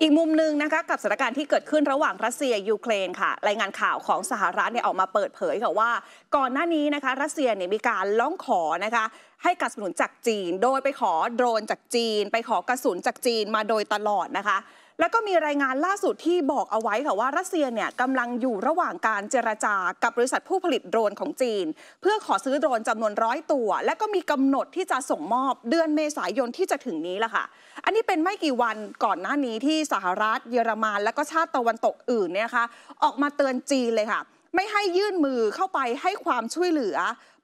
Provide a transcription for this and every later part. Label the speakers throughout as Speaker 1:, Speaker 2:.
Speaker 1: อีกมุมหนึ่งนะคะกับสถานการณ์ที่เกิดขึ้นระหว่างรัสเซียยูเครนค่ะ รายงานข่าวของสหรัฐเนี่ยออกมาเปิดเผยค่ะว่า ก่อนหน้านี้นะคะรัสเซียเนี่ยมีการล้องขอนะคะ ให้การสนับสนุนจากจีน โดยไปขอโดรนจากจีน ไปขอกระสุนจากจีนมาโดยตลอดนะคะแล้วก็มีรายงานล่าสุดที่บอกเอาไว้ค่ะว่ารัสเซียเนี่ยกำลังอยู่ระหว่างการเจรจากับบริษัทผู้ผลิตโดรนของจีน เพื่อขอซื้อโดรนจำนวนร้อยตัว และก็มีกำหนดที่จะส่งมอบเดือนเมษายนที่จะถึงนี้ละค่ะ อันนี้เป็นไม่กี่วันก่อนหน้านี้ที่สหรัฐเยอรมันและก็ชาติตะวันตกอื่นเนี่ยคะออกมาเตือนจีนเลยค่ะ ไม่ให้ยื่นมือเข้าไปให้ความช่วยเหลือ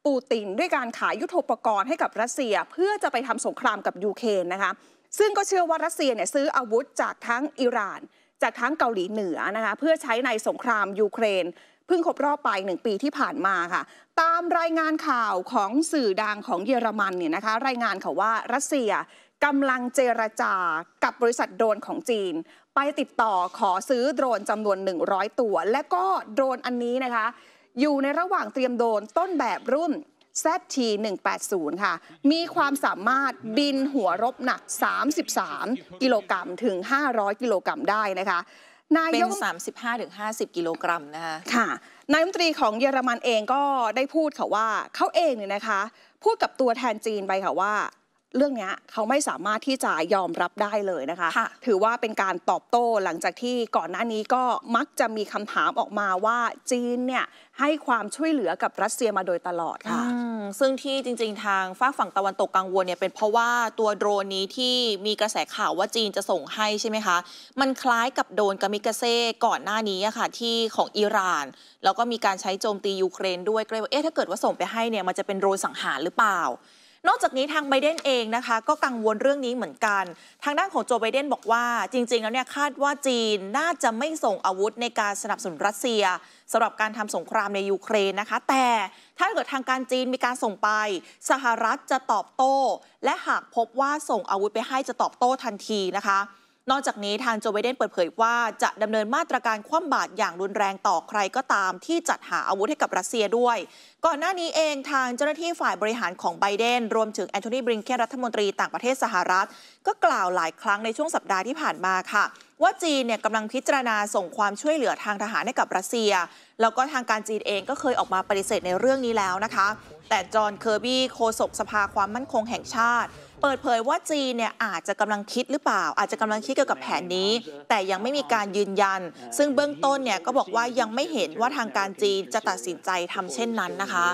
Speaker 1: ปูตินด้วยการขายยุทโธปกรณ์ให้กับรัสเซีย เพื่อจะไปทำสงครามกับยูเครนนะคะซึ่งก็เชื่อว่ารัสเซียเนี่ยซื้ออาวุธจากทั้งอิหร่าน จากทั้งเกาหลีเหนือนะคะเพื่อใช้ในสงครามยูเครนเพิ่งครบรอบไปหนึ่งปีที่ผ่านมาค่ะตามรายงานข่าวของสื่อดังของเยอรมันเนี่ยนะคะรายงานเขาว่ารัสเซียกำลังเจรจากับบริษัทโดรนของจีน ไปติดต่อขอซื้อโดรนจำนวน 100ตัวและก็โดรนอันนี้นะคะ อยู่ในระหว่างเตรียมโดรนต้นแบบรุ่น ZT180 ค่ะมีความสามารถบินหัวรบหนัก 33กิโลกรัมถึง 500กิโลกรัมได้นะคะนายเป็น35ถึง50กิโลกรัมนะคะค่ะนายมนตรีของเยอรมันเองก็ได้พูดค่ะว่าเขาเองเนี่ยนะคะ พูดกับตัวแทนจีนไปค่ะว่า เรื่องนี้เขาไม่สามารถที่จะยอมรับได้เลยนะคะคะ ถือว่าเป็นการตอบโต้หลังจากที่ก่อนหน้านี้ก็มักจะมีคำถามออกมาว่าจีนเนี่ยให้ความช่วยเหลือกับรัสเซียมาโดยตลอดค่ะซึ่งที่จริงๆทางฝั่งฝั่งตะวัน
Speaker 2: ตกกังวลเนี่ยเป็นเพราะว่าตัวโดรนนี้ที่มีกระแสข่าวว่าจีนจะส่งให้ใช่ไหมคะมันคล้ายกับโดนกามิกาเซ่ก่อนหน้านี้ค่ะที่ของอิหร่านแล้วก็มีการใช้โจมตียูเครนด้วยกเกรว่าเอ๊ะถ้าเกิดว่าส่งไปให้เนี่ยมันจะเป็นโดรนสังหารหรือเปล่านอกจากนี้ทางไบเดนเองนะคะ ก็กังวลเรื่องนี้เหมือนกัน ทางด้านของโจไบเดนบอกว่า จริง ๆ แล้วเนี่ย คาดว่าจีนน่าจะไม่ส่งอาวุธในการสนับสนุนรัสเซีย สำหรับการทำสงครามในยูเครนนะคะ แต่ถ้าเกิดทางการจีนมีการส่งไป สหรัฐจะตอบโต้ และหากพบว่าส่งอาวุธไปให้จะตอบโต้ทันทีนะคะนอกจากนี้ทางโจไบเดนเปิดเผยว่าจะดำเนินมาตรการคว่ำบาตรอย่างรุนแรงต่อใครก็ตามที่จัดหาอาวุธให้กับรัสเซียด้วย ก่อนหน้านี้เองทางเจ้าหน้าที่ฝ่ายบริหารของไบเดน รวมถึงแอนโทนีบริงเคนรัฐมนตรีต่างประเทศสหรัฐ ก็กล่าวหลายครั้งในช่วงสัปดาห์ที่ผ่านมาค่ะ ว่าจีนเนี่ยกำลังพิจารณาส่งความช่วยเหลือทางทหารให้กับรัสเซีย แล้วก็ทางการจีนเองก็เคยออกมาปฏิเสธในเรื่องนี้แล้วนะคะ แต่จอห์นเคอร์บี้โฆษกสภาความมั่นคงแห่งชาติเปิดเผยว่าจีนเนี่ยอาจจะกำลังคิดหรือเปล่า อาจจะกำลังคิดเกี่ยวกับแผนนี้ แต่ยังไม่มีการยืนยัน ซึ่งเบื้องต้นเนี่ยก็บอกว่ายังไม่เห็นว่าทางการจีนจะตัดสินใจทำเช่นนั้นนะคะ